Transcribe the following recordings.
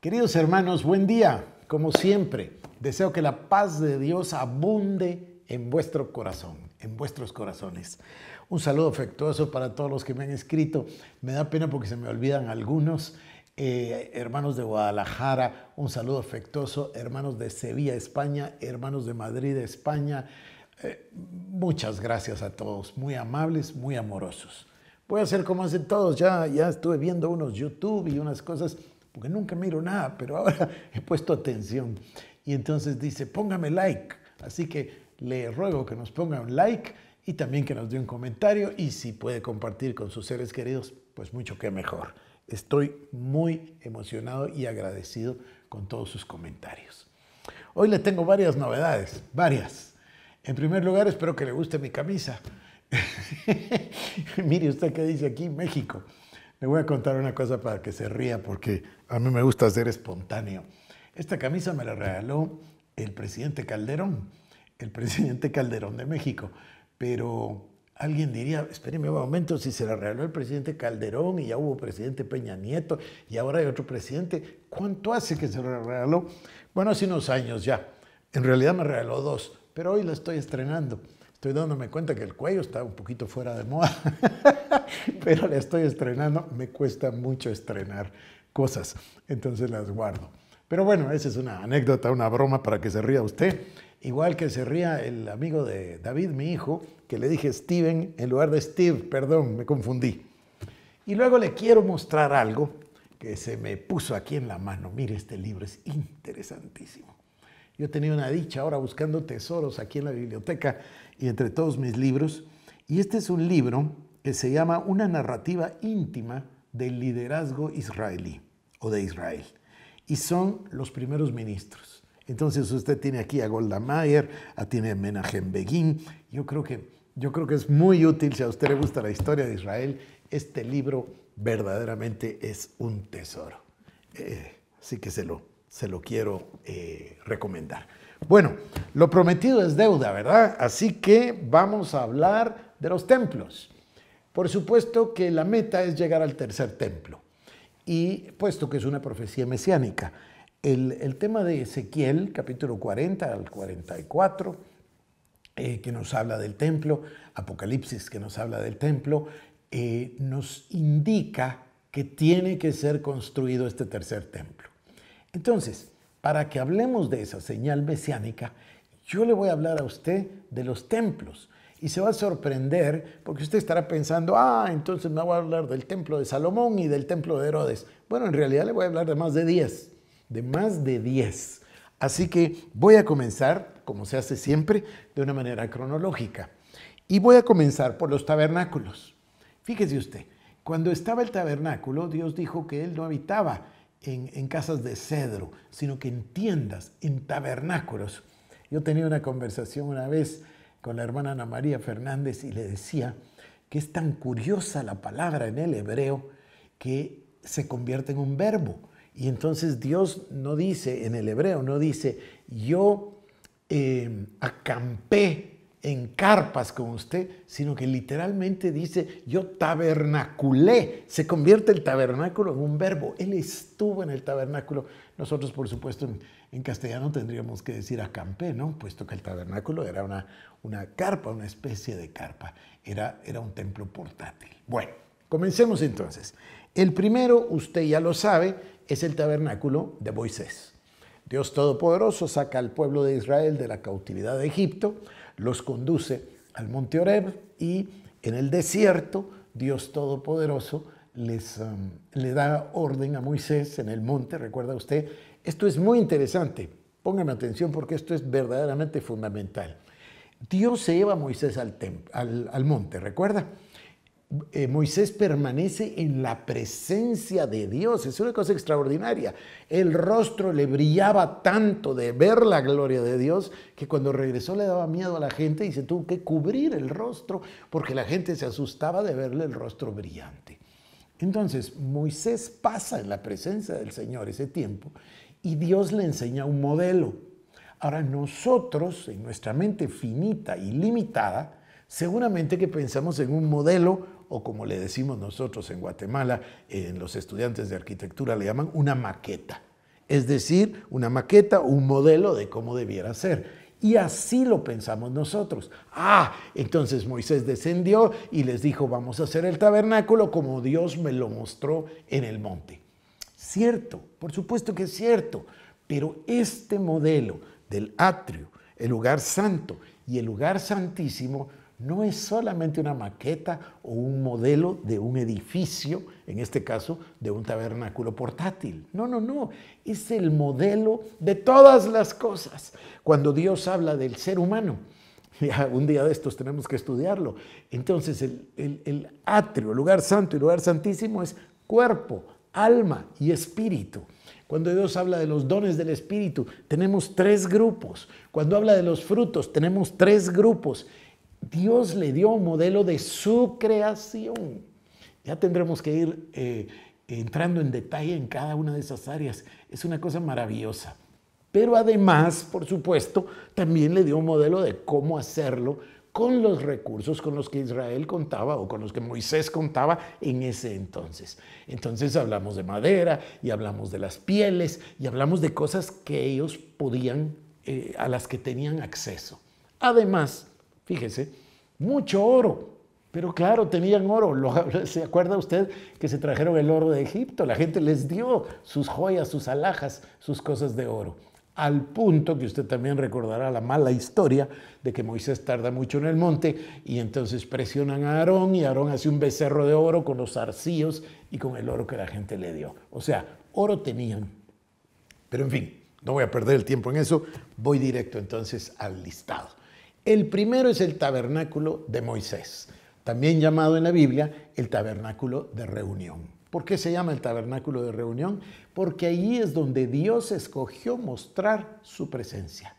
Queridos hermanos, buen día, como siempre. Deseo que la paz de Dios abunde en vuestro corazón, en vuestros corazones. Un saludo afectuoso para todos los que me han escrito. Me da pena porque se me olvidan algunos. Eh, hermanos de Guadalajara, un saludo afectuoso. Hermanos de Sevilla, España. Hermanos de Madrid, España. Eh, muchas gracias a todos. Muy amables, muy amorosos. Voy a hacer como hacen todos. Ya, ya estuve viendo unos YouTube y unas cosas porque nunca miro nada, pero ahora he puesto atención. Y entonces dice, póngame like. Así que le ruego que nos ponga un like y también que nos dé un comentario y si puede compartir con sus seres queridos, pues mucho que mejor. Estoy muy emocionado y agradecido con todos sus comentarios. Hoy le tengo varias novedades, varias. En primer lugar, espero que le guste mi camisa. Mire usted qué dice aquí México. Le voy a contar una cosa para que se ría, porque a mí me gusta ser espontáneo. Esta camisa me la regaló el presidente Calderón, el presidente Calderón de México. Pero alguien diría, espérenme un momento, si se la regaló el presidente Calderón y ya hubo presidente Peña Nieto y ahora hay otro presidente, ¿cuánto hace que se la regaló? Bueno, hace unos años ya. En realidad me regaló dos, pero hoy la estoy estrenando. Estoy dándome cuenta que el cuello está un poquito fuera de moda, pero le estoy estrenando. Me cuesta mucho estrenar cosas, entonces las guardo. Pero bueno, esa es una anécdota, una broma para que se ría usted. Igual que se ría el amigo de David, mi hijo, que le dije Steven en lugar de Steve, perdón, me confundí. Y luego le quiero mostrar algo que se me puso aquí en la mano. Mire, este libro es interesantísimo. Yo tenía una dicha ahora buscando tesoros aquí en la biblioteca y entre todos mis libros. Y este es un libro que se llama Una narrativa íntima del liderazgo israelí o de Israel. Y son los primeros ministros. Entonces usted tiene aquí a Golda Meir, a tiene a Menachem Begin. Yo creo, que, yo creo que es muy útil, si a usted le gusta la historia de Israel, este libro verdaderamente es un tesoro. Eh, así que se lo, quiero eh, recomendar. Bueno, lo prometido es deuda, ¿verdad? Así que vamos a hablar de los templos. Por supuesto que la meta es llegar al tercer templo. Y puesto que es una profecía mesiánica, el, tema de Ezequiel, capítulo 40 al 44, eh, que nos habla del templo, Apocalipsis que nos habla del templo, eh, nos indica que tiene que ser construido este tercer templo. Entonces, para que hablemos de esa señal mesiánica, yo le voy a hablar a usted de los templos. Y se va a sorprender porque usted estará pensando, ah, entonces me voy a hablar del templo de Salomón y del templo de Herodes. Bueno, en realidad le voy a hablar de más de 10, de más de 10. Así que voy a comenzar, como se hace siempre, de una manera cronológica. Y voy a comenzar por los tabernáculos. Fíjese usted, cuando estaba el tabernáculo, Dios dijo que Él no habitaba en, casas de cedro, sino que en tiendas, en tabernáculos. Yo tenía una conversación una vez con la hermana Ana María Fernández y le decía que es tan curiosa la palabra en el hebreo que se convierte en un verbo. Y entonces Dios no dice en el hebreo, no dice, yo eh, acampé en carpas con usted, sino que literalmente dice, yo tabernaculé. Se convierte el tabernáculo en un verbo. Él estuvo en el tabernáculo. Nosotros, por supuesto, en, castellano tendríamos que decir acampé, ¿no? Puesto que el tabernáculo era una, carpa, una especie de carpa. Era, era un templo portátil. Bueno, comencemos entonces. El primero, usted ya lo sabe, es el tabernáculo de Moisés. Dios Todopoderoso saca al pueblo de Israel de la cautividad de Egipto los conduce al monte Oreb y en el desierto Dios Todopoderoso les, um, le da orden a Moisés en el monte, recuerda usted. Esto es muy interesante, póngame atención porque esto es verdaderamente fundamental. Dios se lleva a Moisés al, al monte, recuerda. Eh, Moisés permanece en la presencia de Dios. Es una cosa extraordinaria. El rostro le brillaba tanto de ver la gloria de Dios que cuando regresó le daba miedo a la gente y se tuvo que cubrir el rostro porque la gente se asustaba de verle el rostro brillante. Entonces, Moisés pasa en la presencia del Señor ese tiempo y Dios le enseña un modelo. Ahora nosotros, en nuestra mente finita y limitada, seguramente que pensamos en un modelo o como le decimos nosotros en Guatemala, en los estudiantes de arquitectura le llaman una maqueta. Es decir, una maqueta, un modelo de cómo debiera ser. Y así lo pensamos nosotros. Ah, entonces Moisés descendió y les dijo, vamos a hacer el tabernáculo como Dios me lo mostró en el monte. Cierto, por supuesto que es cierto, pero este modelo del atrio, el lugar santo y el lugar santísimo no es solamente una maqueta o un modelo de un edificio, en este caso de un tabernáculo portátil. No, no, no, es el modelo de todas las cosas. Cuando Dios habla del ser humano, un día de estos tenemos que estudiarlo. Entonces el, el, el atrio, lugar santo y lugar santísimo es cuerpo, alma y espíritu. Cuando Dios habla de los dones del Espíritu, tenemos tres grupos. Cuando habla de los frutos, tenemos tres grupos. Dios le dio un modelo de su creación. Ya tendremos que ir eh, entrando en detalle en cada una de esas áreas. Es una cosa maravillosa. Pero además, por supuesto, también le dio un modelo de cómo hacerlo con los recursos con los que Israel contaba o con los que Moisés contaba en ese entonces. Entonces hablamos de madera y hablamos de las pieles y hablamos de cosas que ellos podían, eh, a las que tenían acceso. Además, Fíjese, mucho oro. Pero claro, tenían oro. ¿Se acuerda usted que se trajeron el oro de Egipto? La gente les dio sus joyas, sus alhajas, sus cosas de oro. Al punto que usted también recordará la mala historia de que Moisés tarda mucho en el monte y entonces presionan a Aarón y Aarón hace un becerro de oro con los arcillos y con el oro que la gente le dio. O sea, oro tenían. Pero en fin, no voy a perder el tiempo en eso. Voy directo entonces al listado. El primero es el tabernáculo de Moisés, también llamado en la Biblia el tabernáculo de reunión. ¿Por qué se llama el tabernáculo de reunión? Porque allí es donde Dios escogió mostrar su presencia.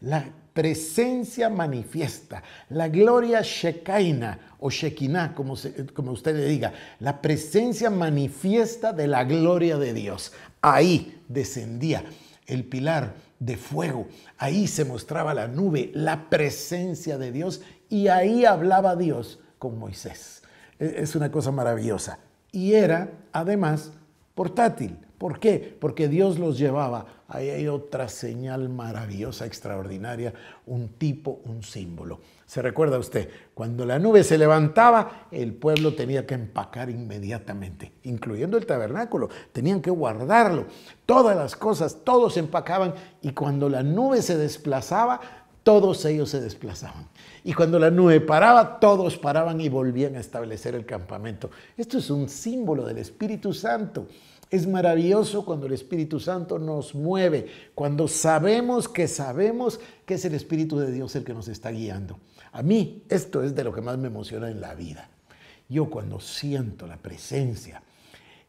La presencia manifiesta, la gloria Shekinah o Shekinah, como, como usted le diga, la presencia manifiesta de la gloria de Dios. Ahí descendía el pilar de fuego. Ahí se mostraba la nube, la presencia de Dios y ahí hablaba Dios con Moisés. E-, es una cosa maravillosa. Y era además portátil. ¿Por qué? Porque Dios los llevaba. Ahí hay otra señal maravillosa, extraordinaria, un tipo, un símbolo. Se recuerda usted, cuando la nube se levantaba, el pueblo tenía que empacar inmediatamente, incluyendo el tabernáculo. Tenían que guardarlo. Todas las cosas, todos empacaban y cuando la nube se desplazaba, todos ellos se desplazaban. Y cuando la nube paraba, todos paraban y volvían a establecer el campamento. Esto es un símbolo del Espíritu Santo. Es maravilloso cuando el Espíritu Santo nos mueve, cuando sabemos que sabemos que es el Espíritu de Dios el que nos está guiando. A mí esto es de lo que más me emociona en la vida. Yo cuando siento la presencia,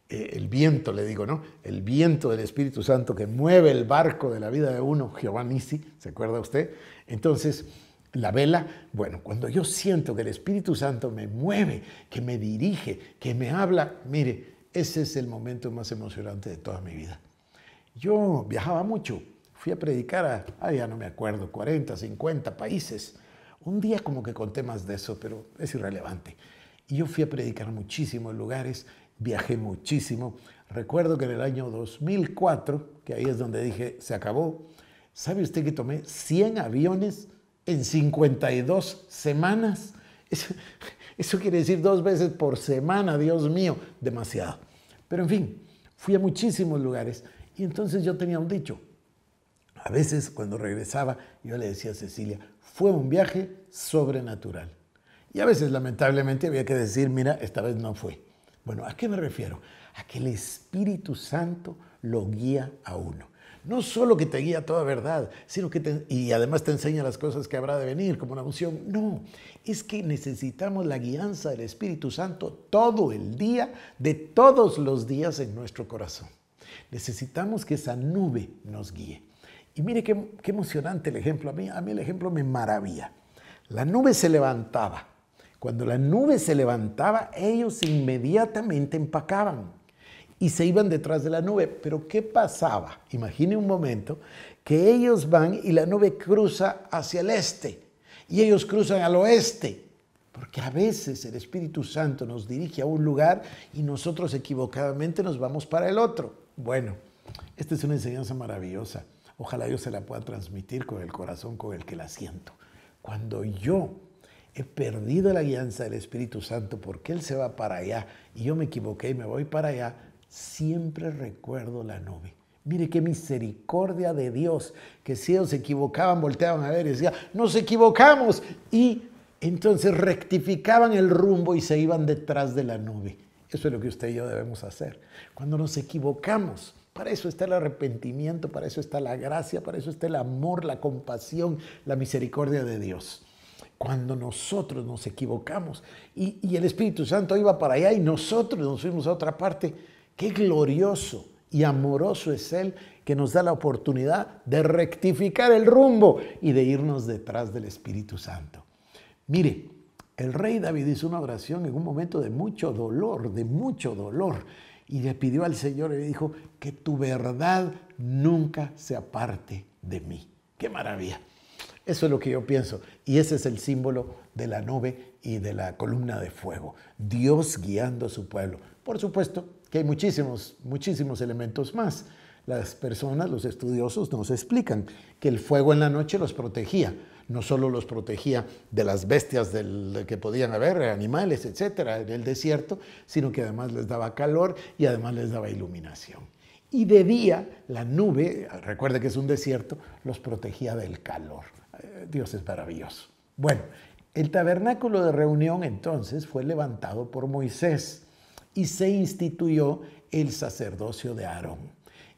eh, el viento, le digo, ¿no? El viento del Espíritu Santo que mueve el barco de la vida de uno, Giovanni, ¿se acuerda usted? Entonces, la vela, bueno, cuando yo siento que el Espíritu Santo me mueve, que me dirige, que me habla, mire, ese es el momento más emocionante de toda mi vida. Yo viajaba mucho, fui a predicar a, ah, ya no me acuerdo, 40, 50 países. Un día como que conté más de eso, pero es irrelevante. Y yo fui a predicar muchísimos lugares, viajé muchísimo. Recuerdo que en el año 2004, que ahí es donde dije, se acabó, ¿sabe usted que tomé 100 aviones en 52 semanas? Eso, eso quiere decir dos veces por semana, Dios mío, demasiado. Pero en fin, fui a muchísimos lugares y entonces yo tenía un dicho. A veces cuando regresaba yo le decía a Cecilia, fue un viaje sobrenatural. Y a veces, lamentablemente, había que decir, mira, esta vez no fue. Bueno, ¿a qué me refiero? A que el Espíritu Santo lo guía a uno. No solo que te guía toda verdad, sino que y además te enseña las cosas que habrá de venir, como una unción. No, es que necesitamos la guianza del Espíritu Santo todo el día, de todos los días en nuestro corazón. Necesitamos que esa nube nos guíe. Y mire qué, emocionante el ejemplo. A mí, a mí el ejemplo me maravilla. La nube se levantaba. Cuando la nube se levantaba, ellos inmediatamente empacaban y se iban detrás de la nube. Pero ¿qué pasaba? Imagine un momento que ellos van y la nube cruza hacia el este y ellos cruzan al oeste. Porque a veces el Espíritu Santo nos dirige a un lugar y nosotros equivocadamente nos vamos para el otro. Bueno, esta es una enseñanza maravillosa ojalá yo se la pueda transmitir con el corazón con el que la siento. Cuando yo he perdido la guianza del Espíritu Santo porque Él se va para allá y yo me equivoqué y me voy para allá, siempre recuerdo la nube. Mire qué misericordia de Dios, que si ellos se equivocaban, volteaban a ver y decían, nos equivocamos. Y entonces rectificaban el rumbo y se iban detrás de la nube. Eso es lo que usted y yo debemos hacer. Cuando nos equivocamos, para eso está el arrepentimiento, para eso está la gracia, para eso está el amor, la compasión, la misericordia de Dios. Cuando nosotros nos equivocamos y, el Espíritu Santo iba para allá y nosotros nos fuimos a otra parte, qué glorioso y amoroso es Él que nos da la oportunidad de rectificar el rumbo y de irnos detrás del Espíritu Santo. Mire, el rey David hizo una oración en un momento de mucho dolor, de mucho dolor y le pidió al Señor y le dijo, que tu verdad nunca se aparte de mí. ¡Qué maravilla! Eso es lo que yo pienso. Y ese es el símbolo de la nube y de la columna de fuego. Dios guiando a su pueblo. Por supuesto que hay muchísimos, muchísimos elementos más. Las personas, los estudiosos, nos explican que el fuego en la noche los protegía no solo los protegía de las bestias que podían haber, animales, etcétera, en el desierto, sino que además les daba calor y además les daba iluminación. Y de día, la nube, recuerde que es un desierto, los protegía del calor. Eh, Dios es maravilloso. Bueno, el tabernáculo de reunión entonces fue levantado por Moisés y se instituyó el sacerdocio de Aarón.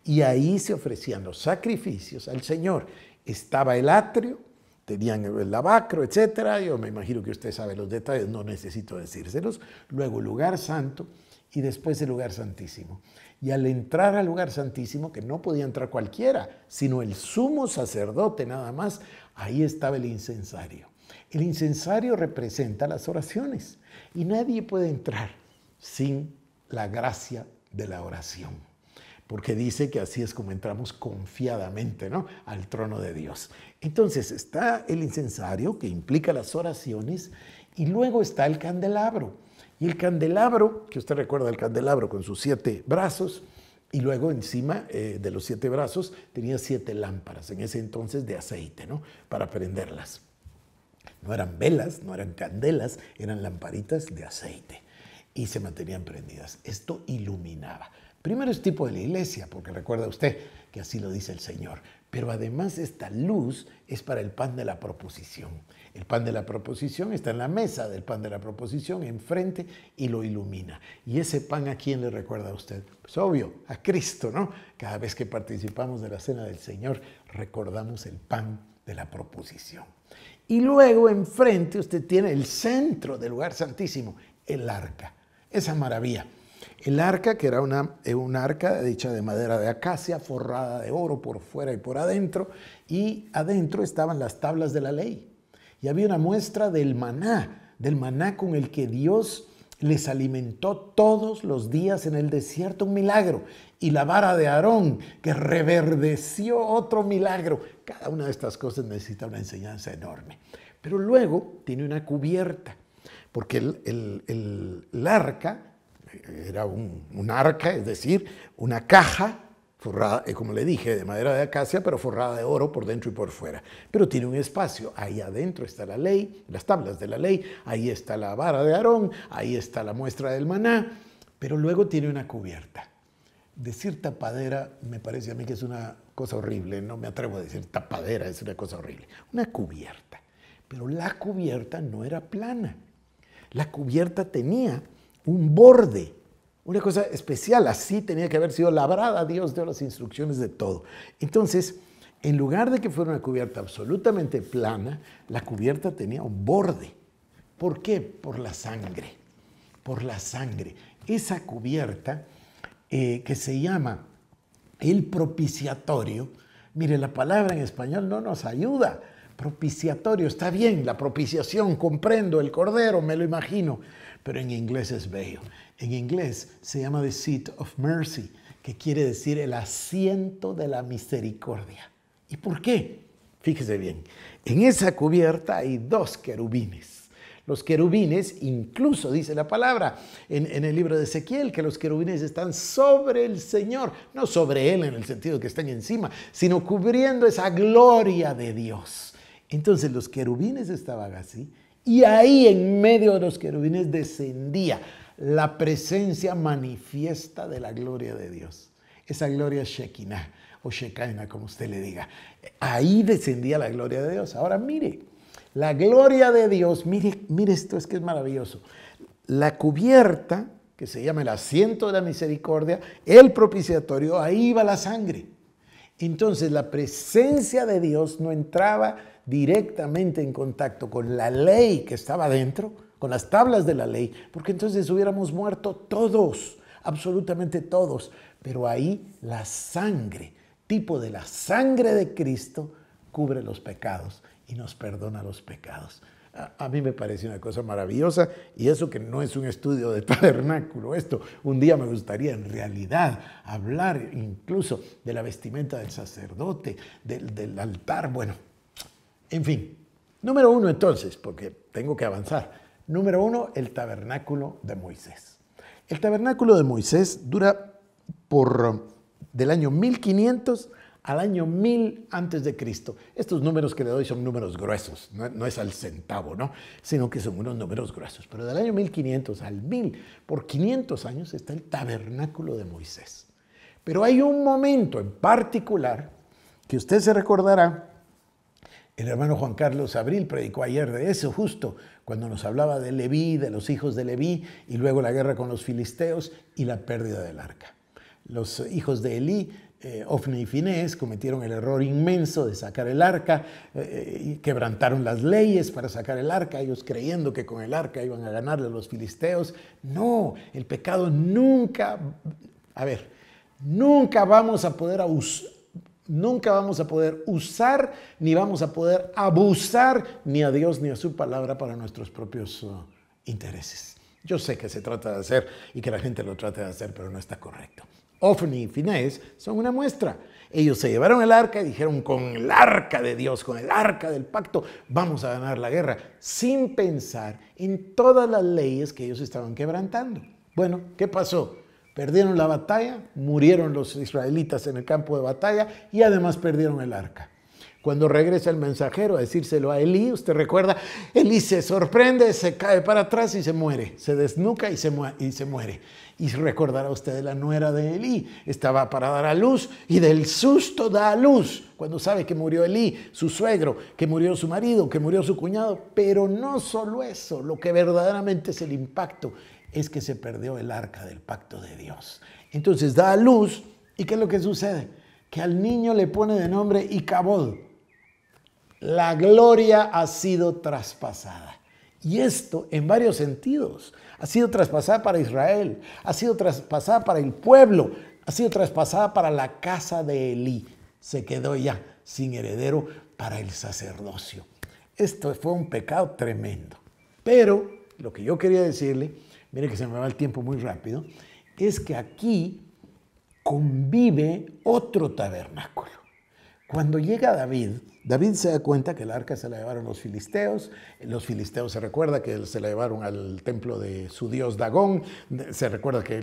Y ahí se ofrecían los sacrificios al Señor. Estaba el atrio, tenían el lavacro, etcétera. Yo me imagino que usted sabe los detalles, no necesito decírselos. Luego, lugar santo y después el lugar santísimo. Y al entrar al lugar santísimo, que no podía entrar cualquiera, sino el sumo sacerdote nada más, ahí estaba el incensario. El incensario representa las oraciones y nadie puede entrar sin la gracia de la oración porque dice que así es como entramos confiadamente ¿no? al trono de Dios. Entonces está el incensario, que implica las oraciones, y luego está el candelabro. Y el candelabro, que usted recuerda el candelabro con sus siete brazos, y luego encima eh, de los siete brazos tenía siete lámparas, en ese entonces de aceite, ¿no? Para prenderlas. No eran velas, no eran candelas, eran lamparitas de aceite. Y se mantenían prendidas. Esto iluminaba. Primero es tipo de la iglesia, porque recuerda usted que así lo dice el Señor. Pero además esta luz es para el pan de la proposición. El pan de la proposición está en la mesa del pan de la proposición, enfrente, y lo ilumina. ¿Y ese pan a quién le recuerda a usted? Pues obvio, a Cristo, ¿no? Cada vez que participamos de la cena del Señor, recordamos el pan de la proposición. Y luego enfrente usted tiene el centro del lugar santísimo, el arca, esa maravilla el arca, que era una, eh, arca dicha de madera de acacia, forrada de oro por fuera y por adentro, y adentro estaban las tablas de la ley. Y había una muestra del maná, del maná con el que Dios les alimentó todos los días en el desierto un milagro. Y la vara de Aarón, que reverdeció otro milagro. Cada una de estas cosas necesita una enseñanza enorme. Pero luego tiene una cubierta, porque el arca era un, arca, es decir, una caja forrada, eh, como le dije, de madera de acacia, pero forrada de oro por dentro y por fuera. Pero tiene un espacio, ahí adentro está la ley, las tablas de la ley, ahí está la vara de Aarón, ahí está la muestra del maná, pero luego tiene una cubierta. Decir tapadera me parece a mí que es una cosa horrible, no me atrevo a decir tapadera, es una cosa horrible, una cubierta. Pero la cubierta no era plana, la cubierta tenía un borde, una cosa especial. Así tenía que haber sido labrada. Dios dio las instrucciones de todo. Entonces, en lugar de que fuera una cubierta absolutamente plana, la cubierta tenía un borde. ¿Por qué? Por la sangre. Por la sangre. Esa cubierta eh, que se llama el propiciatorio, mire, la palabra en español no nos ayuda propiciatorio, está bien, la propiciación, comprendo, el cordero, me lo imagino, pero en inglés es bello. En inglés se llama the seat of mercy, que quiere decir el asiento de la misericordia. ¿Y por qué? Fíjese bien, en esa cubierta hay dos querubines. Los querubines, incluso dice la palabra en, el libro de Ezequiel, que los querubines están sobre el Señor, no sobre Él en el sentido que están encima, sino cubriendo esa gloria de Dios. Entonces los querubines estaban así y ahí en medio de los querubines descendía la presencia manifiesta de la gloria de Dios. Esa gloria Shekinah o Shekinah, como usted le diga. Ahí descendía la gloria de Dios. Ahora mire, la gloria de Dios, mire, mire esto, es que es maravilloso. La cubierta, que se llama el asiento de la misericordia, el propiciatorio, ahí va la sangre. Entonces la presencia de Dios no entraba directamente en contacto con la ley que estaba dentro, con las tablas de la ley, porque entonces hubiéramos muerto todos, absolutamente todos. Pero ahí la sangre, tipo de la sangre de Cristo, cubre los pecados y nos perdona los pecados. A, mí me parece una cosa maravillosa y eso que no es un estudio de tabernáculo, esto un día me gustaría en realidad hablar incluso de la vestimenta del sacerdote, del, altar, bueno, en fin. Número uno entonces, porque tengo que avanzar. Número uno, el tabernáculo de Moisés. El tabernáculo de Moisés dura por del año 1500 al año 1000 antes de Cristo. Estos números que le doy son números gruesos, no, es al centavo, sino que son unos números gruesos. Pero del año 1500 al 1000, por 500 años está el tabernáculo de Moisés. Pero hay un momento en particular que usted se recordará, el hermano Juan Carlos Abril predicó ayer de eso, justo cuando nos hablaba de Leví, de los hijos de Leví, y luego la guerra con los filisteos y la pérdida del arca. Los hijos de Elí eh, Ofni y Finés cometieron el error inmenso de sacar el arca, eh, eh, y quebrantaron las leyes para sacar el arca, ellos creyendo que con el arca iban a ganarle a los filisteos. No, el pecado nunca, a ver, nunca vamos a poder Nunca vamos a poder usar, ni vamos a poder abusar ni a Dios ni a su palabra para nuestros propios uh, intereses. Yo sé que se trata de hacer y que la gente lo trata de hacer, pero no está correcto. Ofni y Finés son una muestra. Ellos se llevaron el arca y dijeron, con el arca de Dios, con el arca del pacto, vamos a ganar la guerra, sin pensar en todas las leyes que ellos estaban quebrantando. Bueno, ¿qué pasó? Perdieron la batalla, murieron los israelitas en el campo de batalla y además perdieron el arca. Cuando regresa el mensajero a decírselo a Elí, usted recuerda, Elí se sorprende, se cae para atrás y se muere, se desnuca y se, y se muere. Y recordará usted la nuera de Elí, estaba para dar a luz y del susto da a luz cuando sabe que murió Elí, su suegro, que murió su marido, que murió su cuñado. Pero no solo eso, lo que verdaderamente es el impacto es que se perdió el arca del pacto de Dios. Entonces da a luz y ¿qué es lo que sucede? Que al niño le pone de nombre Icabod la gloria ha sido traspasada. Y esto en varios sentidos. Ha sido traspasada para Israel, ha sido traspasada para el pueblo, ha sido traspasada para la casa de Elí. Se quedó ya sin heredero para el sacerdocio. Esto fue un pecado tremendo. Pero lo que yo quería decirle, mire que se me va el tiempo muy rápido, es que aquí convive otro tabernáculo. Cuando llega David, David se da cuenta que el arca se la llevaron los filisteos, los filisteos se recuerda que se la llevaron al templo de su dios Dagón, se recuerda que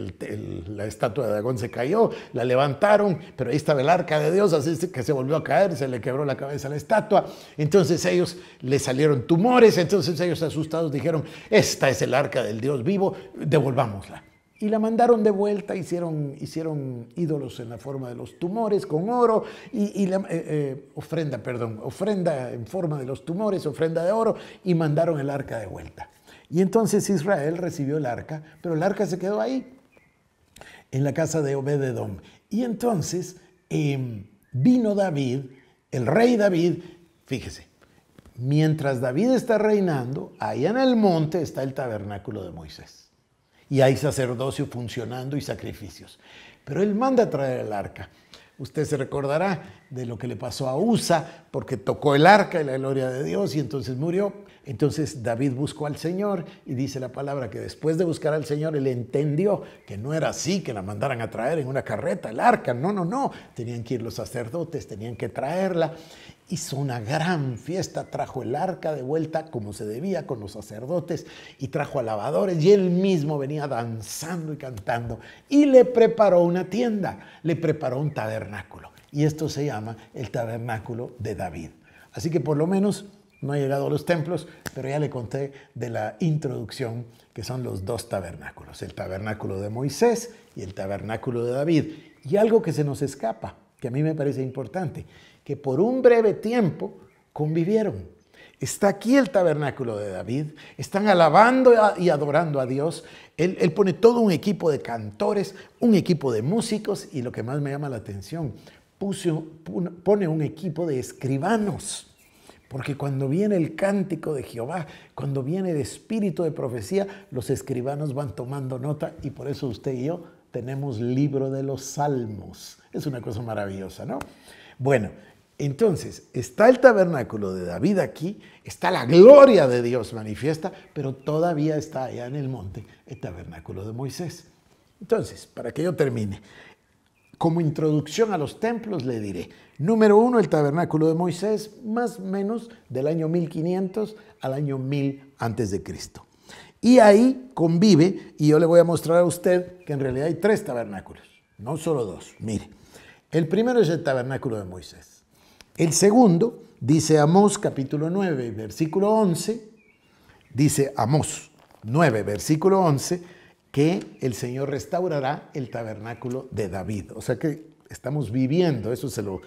la estatua de Dagón se cayó, la levantaron, pero ahí estaba el arca de Dios, así que se volvió a caer, se le quebró la cabeza a la estatua, entonces ellos le salieron tumores, entonces ellos asustados dijeron, esta es el arca del Dios vivo, devolvámosla. Y la mandaron de vuelta, hicieron, hicieron ídolos en la forma de los tumores con oro, y, eh, eh, ofrenda, perdón, ofrenda en forma de los tumores, ofrenda de oro, y mandaron el arca de vuelta. Y entonces Israel recibió el arca, pero el arca se quedó ahí, en la casa de Obededom. Y entonces em, vino David, el rey David, fíjese, mientras David está reinando, ahí en el monte está el tabernáculo de Moisés y hay sacerdocio funcionando y sacrificios. Pero él manda a traer el arca. Usted se recordará de lo que le pasó a Usa porque tocó el arca y la gloria de Dios y entonces murió. Entonces David buscó al Señor y dice la palabra que después de buscar al Señor él entendió que no era así que la mandaran a traer en una carreta el arca, no, no, no, tenían que ir los sacerdotes, tenían que traerla. Hizo una gran fiesta, trajo el arca de vuelta como se debía con los sacerdotes y trajo lavadores, y él mismo venía danzando y cantando y le preparó una tienda, le preparó un tabernáculo y esto se llama el tabernáculo de David. Así que por lo menos no ha llegado a los templos, pero ya le conté de la introducción, que son los dos tabernáculos, el tabernáculo de Moisés y el tabernáculo de David. Y algo que se nos escapa, que a mí me parece importante, que por un breve tiempo convivieron. Está aquí el tabernáculo de David, están alabando y adorando a Dios. Él, pone todo un equipo de cantores, un equipo de músicos y lo que más me llama la atención, pone un equipo de escribanos. Porque cuando viene el cántico de Jehová, cuando viene el espíritu de profecía, los escribanos van tomando nota y por eso usted y yo tenemos libro de los salmos. Es una cosa maravillosa, ¿no? Bueno, entonces, está el tabernáculo de David aquí, está la gloria de Dios manifiesta, pero todavía está allá en el monte el tabernáculo de Moisés. Entonces, para que yo termine, como introducción a los templos le diré, Número uno, el tabernáculo de Moisés, más o menos del año 1500 al año 1000 antes de Cristo. Y ahí convive, y yo le voy a mostrar a usted que en realidad hay tres tabernáculos, no solo dos. Mire, el primero es el tabernáculo de Moisés. El segundo, dice Amós capítulo 9, versículo 11, dice Amós 9, versículo 11, que el Señor restaurará el tabernáculo de David. O sea que estamos viviendo, eso se lo,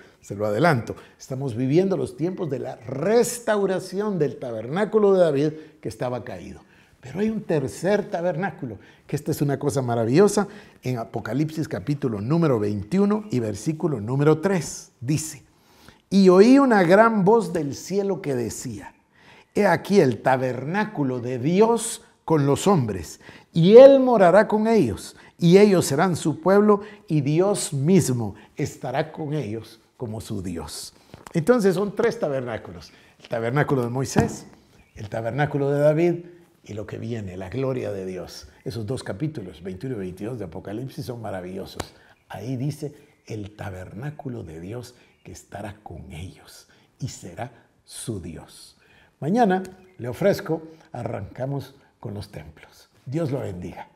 adelanto, estamos viviendo los tiempos de la restauración del tabernáculo de David que estaba caído. Pero hay un tercer tabernáculo, que esta es una cosa maravillosa, en Apocalipsis capítulo número 21 y versículo número 3. Dice, y oí una gran voz del cielo que decía, he aquí el tabernáculo de Dios con los hombres, y Él morará con ellos, y ellos serán su pueblo, y Dios mismo estará con ellos como su Dios. Entonces son tres tabernáculos, el tabernáculo de Moisés, el tabernáculo de David y lo que viene, la gloria de Dios. Esos dos capítulos, 21 y 22 de Apocalipsis, son maravillosos. Ahí dice el tabernáculo de Dios que estará con ellos y será su Dios. Mañana le ofrezco, arrancamos con los templos. Dios lo bendiga.